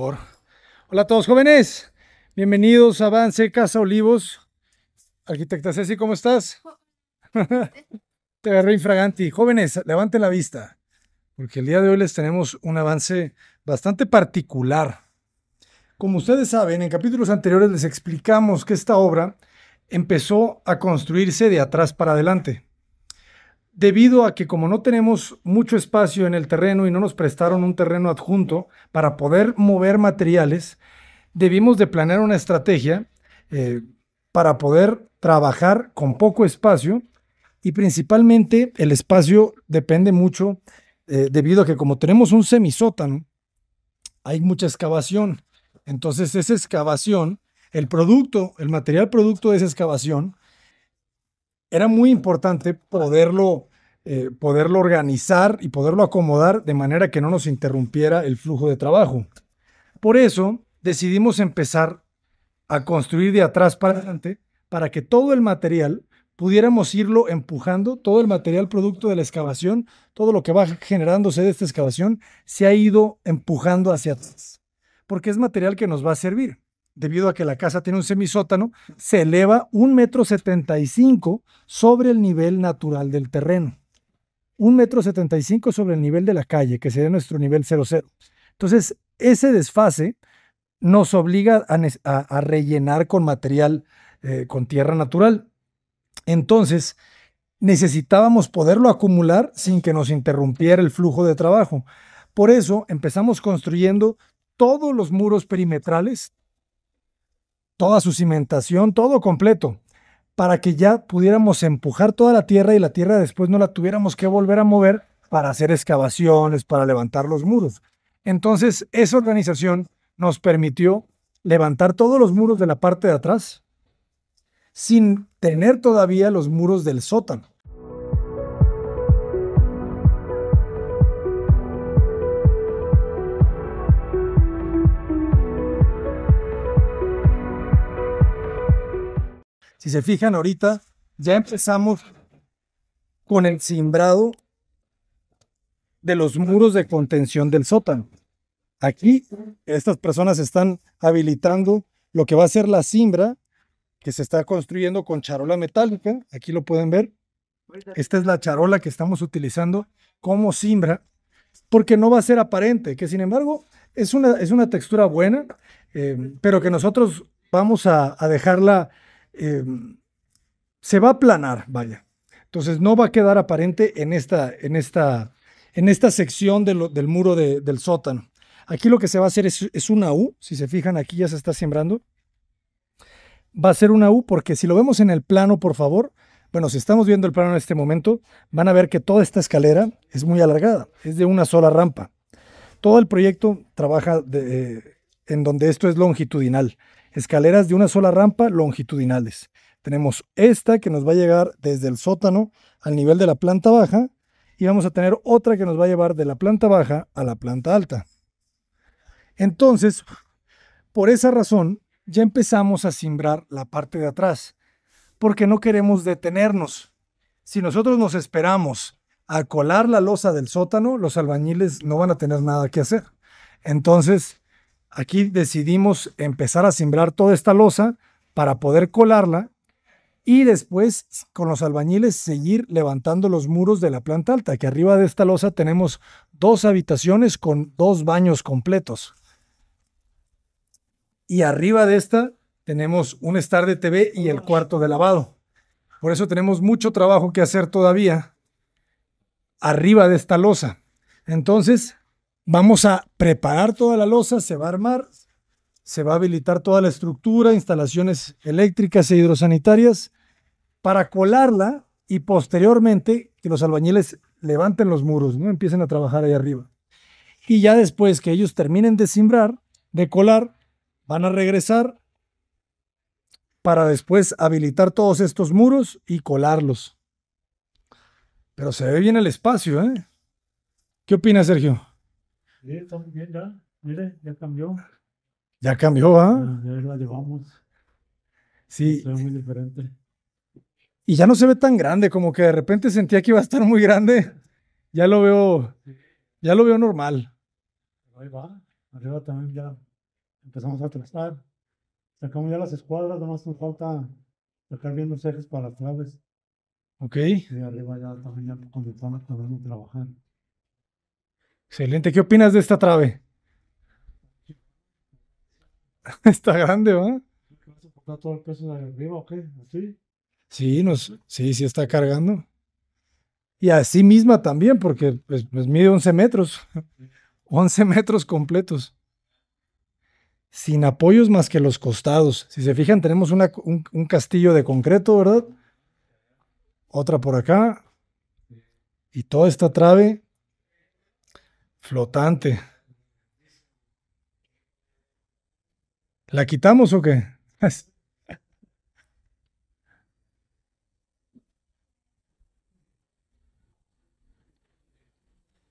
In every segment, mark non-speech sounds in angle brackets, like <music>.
Hola a todos jóvenes, bienvenidos a Avance Casa Olivos. Arquitecta Ceci, ¿cómo estás? <laughs> Te agarré infraganti. Jóvenes, levanten la vista, porque el día de hoy les tenemos un avance bastante particular. Como ustedes saben, en capítulos anteriores les explicamos que esta obra empezó a construirse de atrás para adelante debido a que como no tenemos mucho espacio en el terreno y no nos prestaron un terreno adjunto para poder mover materiales, debimos de planear una estrategia eh, para poder trabajar con poco espacio y principalmente el espacio depende mucho eh, debido a que como tenemos un semisótano, hay mucha excavación. Entonces esa excavación, el producto, el material producto de esa excavación, era muy importante poderlo eh, poderlo organizar y poderlo acomodar de manera que no nos interrumpiera el flujo de trabajo. Por eso decidimos empezar a construir de atrás para adelante para que todo el material pudiéramos irlo empujando, todo el material producto de la excavación, todo lo que va generándose de esta excavación, se ha ido empujando hacia atrás, porque es material que nos va a servir. Debido a que la casa tiene un semisótano, se eleva un metro setenta sobre el nivel natural del terreno. Un metro sobre el nivel de la calle, que sería nuestro nivel 00. Entonces, ese desfase nos obliga a, rellenar con material, eh, con tierra natural. Entonces, necesitábamos poderlo acumular sin que nos interrumpiera el flujo de trabajo. Por eso empezamos construyendo todos los muros perimetrales, toda su cimentación, todo completo para que ya pudiéramos empujar toda la tierra y la tierra después no la tuviéramos que volver a mover para hacer excavaciones, para levantar los muros. Entonces, esa organización nos permitió levantar todos los muros de la parte de atrás sin tener todavía los muros del sótano. Si se fijan ahorita, ya empezamos con el cimbrado de los muros de contención del sótano. Aquí estas personas están habilitando lo que va a ser la cimbra que se está construyendo con charola metálica. Aquí lo pueden ver. Esta es la charola que estamos utilizando como cimbra porque no va a ser aparente, que sin embargo es una, es una textura buena, eh, pero que nosotros vamos a dejarla Em, se va a aplanar, vaya. Entonces no va a quedar aparente en esta, en esta, en esta sección del muro del sótano. Aquí lo que se va a hacer es, una U, si se fijan aquí ya se está sembrando. Va a ser una U porque si lo vemos en el plano, por favor, bueno, si estamos viendo el plano en este momento, van a ver que toda esta escalera es muy alargada, es de una sola rampa. Todo el proyecto trabaja eh, en donde esto es longitudinal escaleras de una sola rampa longitudinales. Tenemos esta que nos va a llegar desde el sótano al nivel de la planta baja y vamos a tener otra que nos va a llevar de la planta baja a la planta alta. Entonces, por esa razón, ya empezamos a simbrar la parte de atrás, porque no queremos detenernos. Si nosotros nos esperamos a colar la losa del sótano, los albañiles no van a tener nada que hacer. Entonces, aquí decidimos empezar a sembrar toda esta losa para poder colarla y después con los albañiles seguir levantando los muros de la planta alta, que arriba de esta losa tenemos dos habitaciones con dos baños completos. Y arriba de esta tenemos un estar de TV y el cuarto de lavado. Por eso tenemos mucho trabajo que hacer todavía arriba de esta losa. Entonces, Vamos a preparar toda la losa, se va a armar, se va a habilitar toda la estructura, instalaciones eléctricas e hidrosanitarias para colarla y posteriormente que los albañiles levanten los muros, ¿no? empiecen a trabajar ahí arriba. Y ya después que ellos terminen de simbrar, de colar, van a regresar para después habilitar todos estos muros y colarlos. Pero se ve bien el espacio, ¿eh? ¿Qué opina Sergio? Sí, está bien ya. Mire, ya cambió. Ya cambió, ¿ah? Ya, la llevamos. Sí. ve muy diferente. Y ya no se ve tan grande, como que de repente sentía que iba a estar muy grande. Ya lo veo, ya lo veo normal. Ahí va. Arriba también ya empezamos a trastar. Sacamos ya las escuadras, nomás nos falta sacar bien los ejes para las claves. Ok. Y arriba ya también ya comenzamos a trabajar. Excelente. ¿Qué opinas de esta trave? <laughs> Está grande, ¿va? ¿Así? Sí, nos, sí, sí está cargando. Y así misma también, porque pues, pues, mide 11 metros. 11 <laughs> metros completos. Sin apoyos más que los costados. Si se fijan, tenemos un castillo de concreto, ¿verdad? Otra por acá. Y toda esta trave Flotante. ¿La quitamos o qué? <laughs>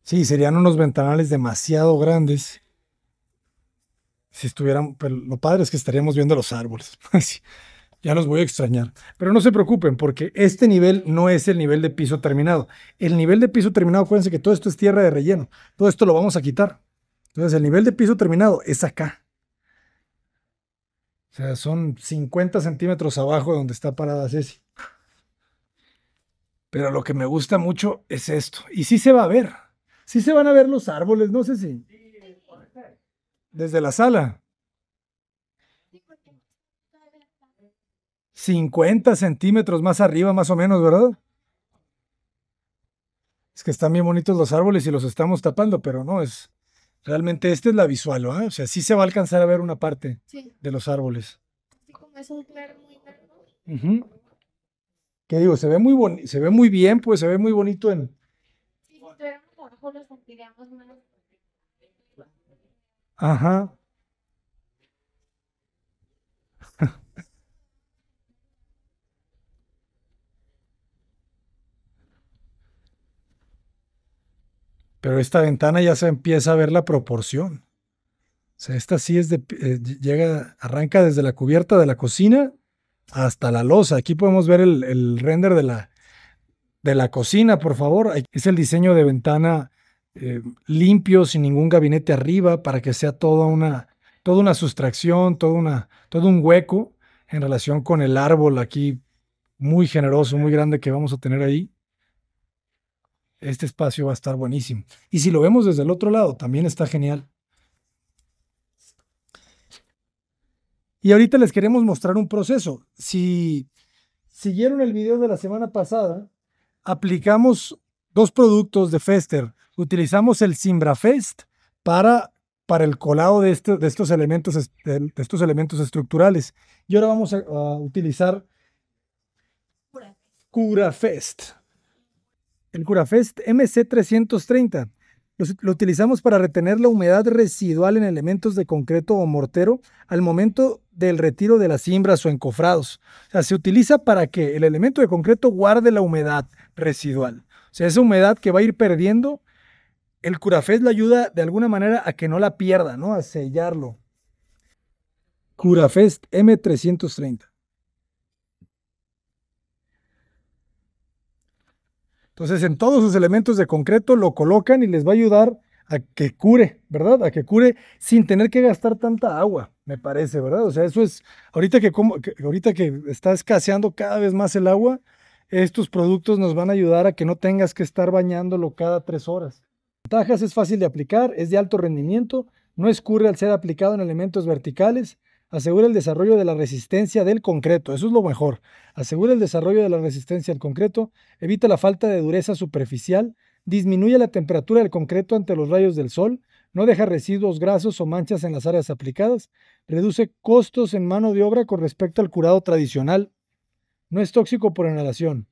Sí, serían unos ventanales demasiado grandes. Si estuvieran, pero pues, lo padre es que estaríamos viendo los árboles. <laughs> Ya los voy a extrañar. Pero no se preocupen porque este nivel no es el nivel de piso terminado. El nivel de piso terminado, acuérdense que todo esto es tierra de relleno. Todo esto lo vamos a quitar. Entonces el nivel de piso terminado es acá. O sea, son 50 centímetros abajo de donde está parada Ceci. Pero lo que me gusta mucho es esto. Y sí se va a ver. Sí se van a ver los árboles, no sé si. Desde la sala. 50 centímetros más arriba, más o menos, ¿verdad? Es que están bien bonitos los árboles y los estamos tapando, pero no, es realmente esta es la visual, ¿eh? O sea, sí se va a alcanzar a ver una parte de los árboles. Sí, como es un claro muy ¿Qué digo? Se ve muy se ve muy bien, pues se ve muy bonito en. Sí, si tuviéramos abajo lo sentiríamos menos. Ajá. Pero esta ventana ya se empieza a ver la proporción. O sea, esta sí es de, eh, llega, arranca desde la cubierta de la cocina hasta la losa. Aquí podemos ver el, render de la, de la cocina, por favor. Es el diseño de ventana eh, limpio, sin ningún gabinete arriba, para que sea toda una, toda una sustracción, toda una, todo un hueco en relación con el árbol aquí muy generoso, muy grande que vamos a tener ahí este espacio va a estar buenísimo. Y si lo vemos desde el otro lado, también está genial. Y ahorita les queremos mostrar un proceso. Si siguieron el video de la semana pasada, aplicamos dos productos de Fester. Utilizamos el Simbrafest para, para el colado de, este, estos elementos, de estos elementos estructurales. Y ahora vamos a, a utilizar Curafest. El Curafest MC330. Lo, utilizamos para retener la humedad residual en elementos de concreto o mortero al momento del retiro de las cimbras o encofrados. O sea, se utiliza para que el elemento de concreto guarde la humedad residual. O sea, esa humedad que va a ir perdiendo, el Curafest le ayuda de alguna manera a que no la pierda, ¿no? A sellarlo. Curafest M330. Entonces, en todos sus elementos de concreto lo colocan y les va a ayudar a que cure, ¿verdad? A que cure sin tener que gastar tanta agua, me parece, ¿verdad? O sea, eso es, ahorita que, como, ahorita que está escaseando cada vez más el agua, estos productos nos van a ayudar a que no tengas que estar bañándolo cada tres horas. Ventajas es fácil de aplicar, es de alto rendimiento, no escurre al ser aplicado en elementos verticales, asegura el desarrollo de la resistencia del concreto, eso es lo mejor, asegura el desarrollo de la resistencia al concreto, evita la falta de dureza superficial, disminuye la temperatura del concreto ante los rayos del sol, no deja residuos grasos o manchas en las áreas aplicadas, reduce costos en mano de obra con respecto al curado tradicional, no es tóxico por inhalación.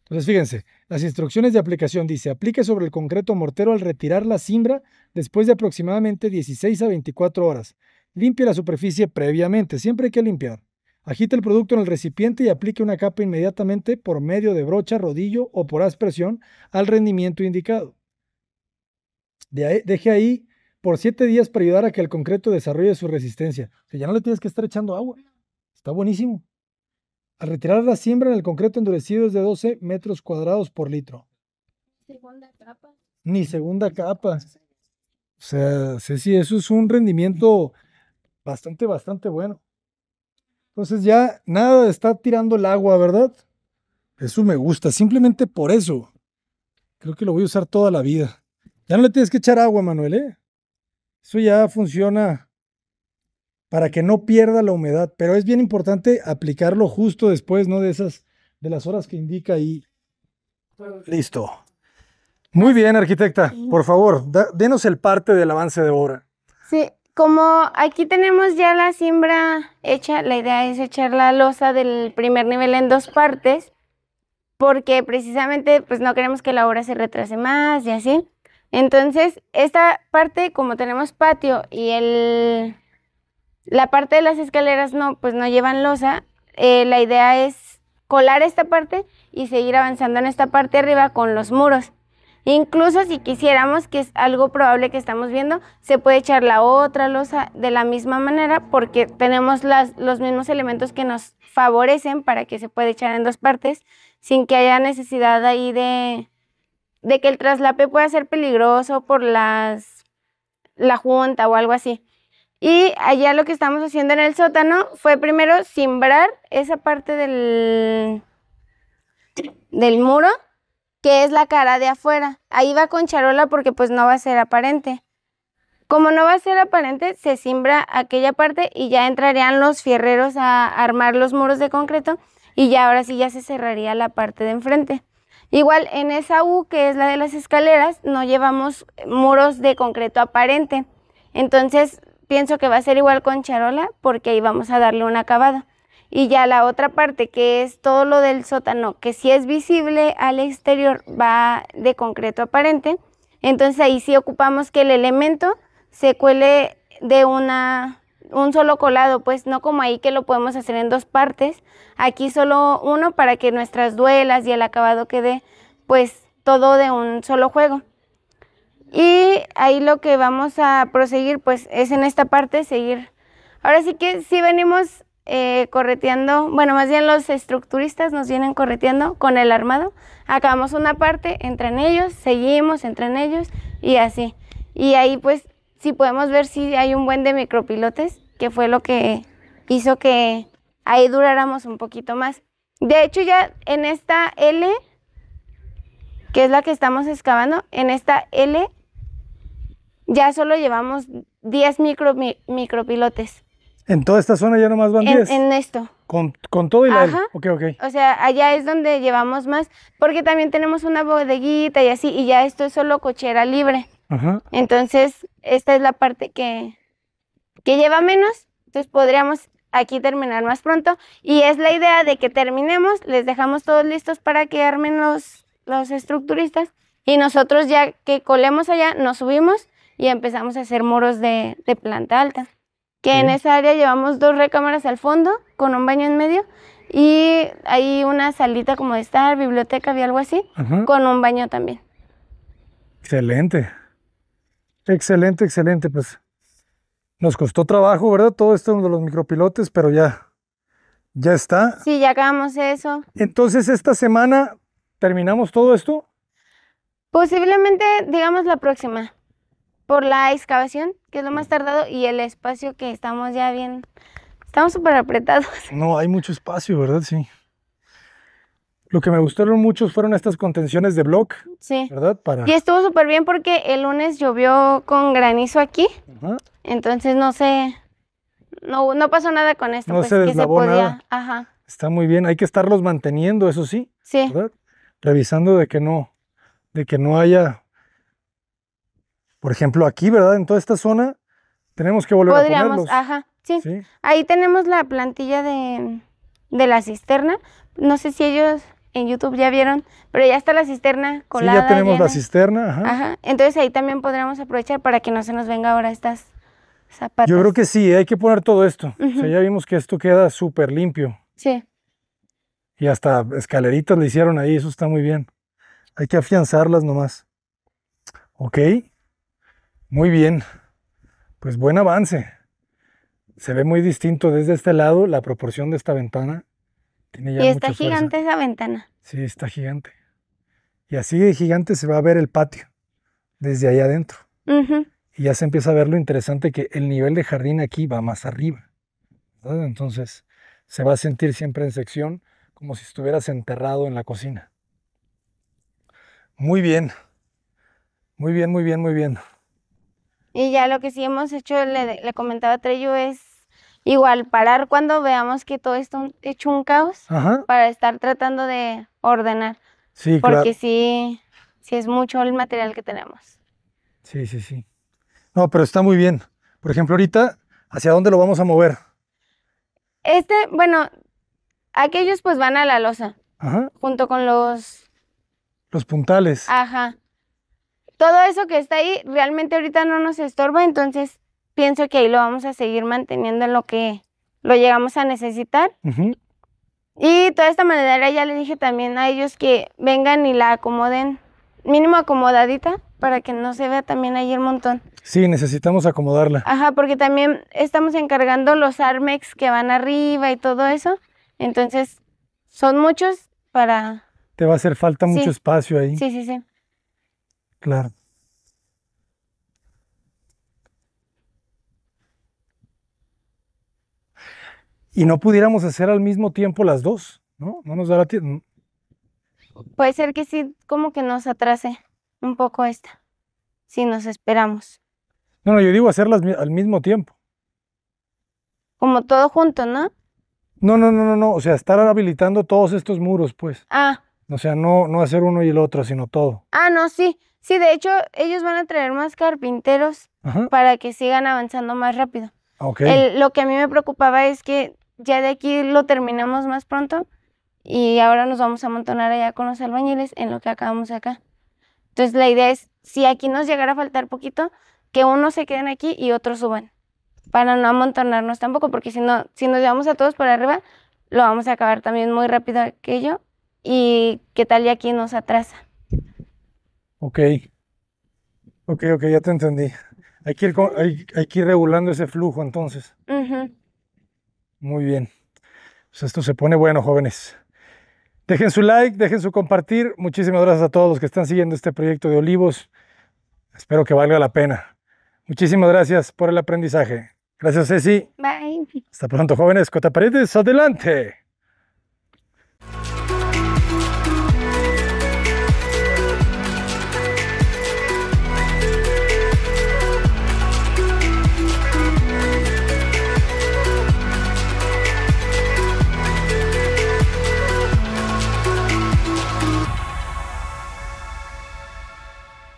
Entonces, fíjense, las instrucciones de aplicación dice, aplique sobre el concreto mortero al retirar la simbra después de aproximadamente 16 a 24 horas. Limpie la superficie previamente, siempre hay que limpiar. Agite el producto en el recipiente y aplique una capa inmediatamente por medio de brocha, rodillo o por aspersión al rendimiento indicado. deje ahí por 7 días para ayudar a que el concreto desarrolle su resistencia. O sea, ya no le tienes que estar echando agua. Está buenísimo. Al retirar la siembra en el concreto endurecido es de 12 metros cuadrados por litro. Segunda capa. Ni segunda capa. O sea, sí, eso es un rendimiento Bastante, bastante bueno. Entonces ya nada está tirando el agua, ¿verdad? Eso me gusta, simplemente por eso. Creo que lo voy a usar toda la vida. Ya no le tienes que echar agua, Manuel, ¿eh? Eso ya funciona para que no pierda la humedad, pero es bien importante aplicarlo justo después, ¿no? De esas, de las horas que indica ahí. Listo. Muy bien, arquitecta, por favor, denos el parte del avance de obra. Sí, como aquí tenemos ya la siembra hecha, la idea es echar la losa del primer nivel en dos partes, porque precisamente pues no queremos que la obra se retrase más y así. Entonces, esta parte, como tenemos patio y el, la parte de las escaleras no, pues no llevan losa, eh, la idea es colar esta parte y seguir avanzando en esta parte arriba con los muros. Incluso si quisiéramos, que es algo probable que estamos viendo, se puede echar la otra losa de la misma manera porque tenemos las, los mismos elementos que nos favorecen para que se pueda echar en dos partes sin que haya necesidad ahí de, que el traslape pueda ser peligroso por las, la junta o algo así. Y allá lo que estamos haciendo en el sótano fue primero simbrar esa parte del, del muro que es la cara de afuera. Ahí va con charola porque pues no va a ser aparente. Como no va a ser aparente, se simbra aquella parte y ya entrarían los fierreros a armar los muros de concreto y ya ahora sí ya se cerraría la parte de enfrente. Igual en esa U, que es la de las escaleras, no llevamos muros de concreto aparente. Entonces pienso que va a ser igual con charola porque ahí vamos a darle una acabada. Y ya la otra parte, que es todo lo del sótano, que si es visible al exterior, va de concreto aparente. Entonces ahí sí ocupamos que el elemento se cuele de una, un solo colado, pues no como ahí que lo podemos hacer en dos partes. Aquí solo uno para que nuestras duelas y el acabado quede pues todo de un solo juego. Y ahí lo que vamos a proseguir pues es en esta parte seguir. Ahora sí que si venimos eh, correteando, bueno, más bien los estructuristas nos vienen correteando con el armado. Acabamos una parte, entran ellos, seguimos, entran ellos y así. Y ahí pues si podemos ver si hay un buen de micropilotes, que fue lo que hizo que ahí duráramos un poquito más. De hecho ya en esta L, que es la que estamos excavando, en esta L ya solo llevamos 10 micropilotes. En toda esta zona ya nomás van en, 10. En, esto. Con, todo y la Ajá. Ok, O sea, allá es donde llevamos más, porque también tenemos una bodeguita y así, y ya esto es solo cochera libre. Ajá. Entonces, esta es la parte que, que lleva menos, entonces podríamos aquí terminar más pronto. Y es la idea de que terminemos, les dejamos todos listos para que armen los, los estructuristas, y nosotros ya que colemos allá, nos subimos y empezamos a hacer muros de, de planta alta que en esa área llevamos dos recámaras al fondo con un baño en medio y hay una salita como de estar, biblioteca, había algo así, con un baño también. Excelente. Excelente, excelente. Pues nos costó trabajo, ¿verdad? Todo esto de los micropilotes, pero ya, ya está. Sí, ya acabamos eso. Entonces, esta semana terminamos todo esto. Posiblemente, digamos, la próxima por la excavación, que es lo más tardado, y el espacio que estamos ya bien, estamos súper apretados. <laughs> No, hay mucho espacio, ¿verdad? Sí. Lo que me gustaron mucho fueron estas contenciones de block, sí. ¿verdad? Para... Y estuvo súper bien porque el lunes llovió con granizo aquí, Ajá. entonces no sé, no, no pasó nada con esto. No pues, se Ajá. Está muy bien, hay que estarlos manteniendo, eso sí. Sí. ¿verdad? Revisando de que no, de que no haya por ejemplo, aquí, ¿verdad? En toda esta zona tenemos que volver a ponerlos. Ajá, sí. Ahí tenemos la plantilla de, la cisterna. No sé si ellos en YouTube ya vieron, pero ya está la cisterna colada. Sí, ya tenemos la cisterna. Ajá. ajá. Entonces ahí también podríamos aprovechar para que no se nos venga ahora estas zapatas. Yo creo que sí, hay que poner todo esto. O sea, ya vimos que esto queda súper limpio. Sí. Y hasta escaleritas le hicieron ahí, eso está muy bien. Hay que afianzarlas nomás. Ok. Muy bien, pues buen avance. Se ve muy distinto desde este lado la proporción de esta ventana. Tiene ya y está gigante esa ventana. Sí, está gigante. Y así de gigante se va a ver el patio desde allá adentro. Y ya se empieza a ver lo interesante que el nivel de jardín aquí va más arriba. Entonces se va a sentir siempre en sección como si estuvieras enterrado en la cocina. Muy bien. Muy bien, muy bien, muy bien. Y ya lo que sí hemos hecho, le, comentaba a Trello, es igual parar cuando veamos que todo esto ha hecho un caos para estar tratando de ordenar. Sí, Porque sí, sí es mucho el material que tenemos. Sí, sí, sí. No, pero está muy bien. Por ejemplo, ahorita, ¿hacia dónde lo vamos a mover? Este, bueno, aquellos pues van a la losa. Ajá. Junto con los... Los puntales. Ajá todo eso que está ahí realmente ahorita no nos estorba, entonces pienso que ahí lo vamos a seguir manteniendo en lo que lo llegamos a necesitar. Y toda esta manera ya le dije también a ellos que vengan y la acomoden, mínimo acomodadita, para que no se vea también ahí el montón. Sí, necesitamos acomodarla. Ajá, porque también estamos encargando los Armex que van arriba y todo eso. Entonces, son muchos para... Te va a hacer falta mucho espacio ahí. Sí, sí, sí. Claro. Y no pudiéramos hacer al mismo tiempo las dos, ¿no? No nos dará tiempo. Mm. Puede ser que sí, como que nos atrase un poco esta, si nos esperamos. No, no, yo digo hacerlas al mismo tiempo. Como todo junto, ¿no? No, no, no, no, no. O sea, estar habilitando todos estos muros, pues. Ah. O sea, no, no hacer uno y el otro, sino todo. Ah, no, sí. Sí, de hecho, ellos van a traer más carpinteros para que sigan avanzando más rápido. lo que a mí me preocupaba es que ya de aquí lo terminamos más pronto y ahora nos vamos a amontonar allá con los albañiles en lo que acabamos acá. Entonces la idea es, si aquí nos llegara a faltar poquito, que unos se queden aquí y otros suban, para no amontonarnos tampoco, porque si, no, si nos llevamos a todos por arriba, lo vamos a acabar también muy rápido aquello y qué tal y aquí nos atrasa. Ok. Ok, ok, ya te entendí. Hay que ir, regulando ese flujo entonces. Muy bien. Pues esto se pone bueno, jóvenes. Dejen su like, dejen su compartir. Muchísimas gracias a todos los que están siguiendo este proyecto de Olivos. Espero que valga la pena. Muchísimas gracias por el aprendizaje. Gracias, Ceci. Bye. Hasta pronto, jóvenes. Cota Paredes, adelante.